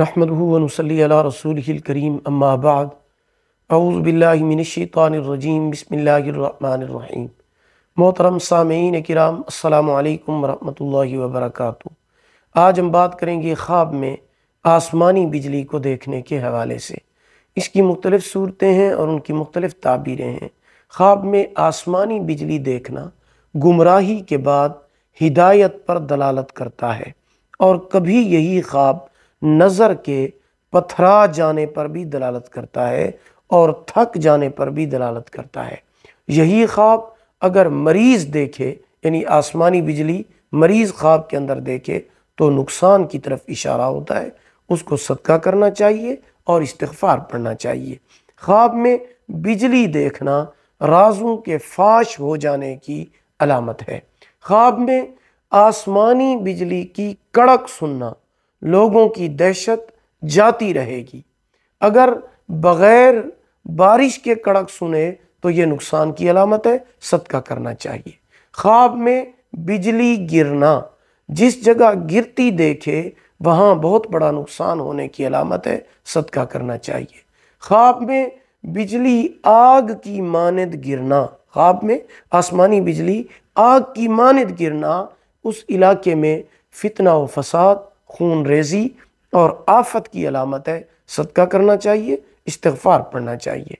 ونصلي على رسوله الكريم اما بعد اعوذ بالله من الشيطان الرجيم بسم اللہ الرحمن الرحیم محترم سامعین کرام السلام علیکم ورحمۃ اللہ وبرکاتہ آج ہم بات کریں گے خواب میں آسمانی بجلی کو دیکھنے کے حوالے سے اس کی مختلف صورتیں ہیں اور ان کی مختلف تعبیریں ہیں خواب میں آسمانی بجلی دیکھنا گمراہی کے بعد ہدایت پر دلالت کرتا ہے اور کبھی یہی خواب نظر کے پتھرا جانے پر بھی دلالت کرتا ہے اور تھک جانے پر بھی دلالت کرتا ہے یہی خواب اگر مریض دیکھے یعنی آسمانی بجلی مریض خواب کے اندر دیکھے تو نقصان کی طرف اشارہ ہوتا ہے اس کو صدقہ کرنا چاہیے اور استغفار پڑھنا چاہیے خواب میں بجلی دیکھنا رازوں کے فاش ہو جانے کی علامت ہے خواب میں آسمانی بجلی کی کڑک سننا لوگوں کی دہشت جاتی رہے گی اگر بغیر بارش کے کڑک سنے تو یہ نقصان کی علامت ہے صدقہ کرنا چاہیے خواب میں بجلی گرنا جس جگہ گرتی دیکھے وہاں بہت بڑا نقصان ہونے کی علامت ہے صدقہ کرنا چاہیے خواب میں بجلی آگ کی ماند گرنا خواب میں آسمانی بجلی آگ کی ماند گرنا اس علاقے میں فتنہ و فساد خون ریزی اور آفت کی علامت ہے صدقہ کرنا چاہیے استغفار پڑھنا چاہیے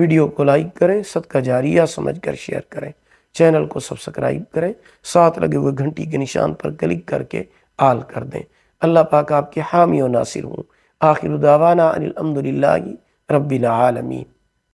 ویڈیو کو لائک کریں صدقہ جاریہ سمجھ کر شیئر کریں چینل کو سبسکرائب کریں ساتھ لگے ہوئے گھنٹی کے نشان پر کلک کر کے آل کر دیں اللہ پاک آپ کے حامی و ناصر ہوں آخر دعوانا ان الحمدللہ رب العالمین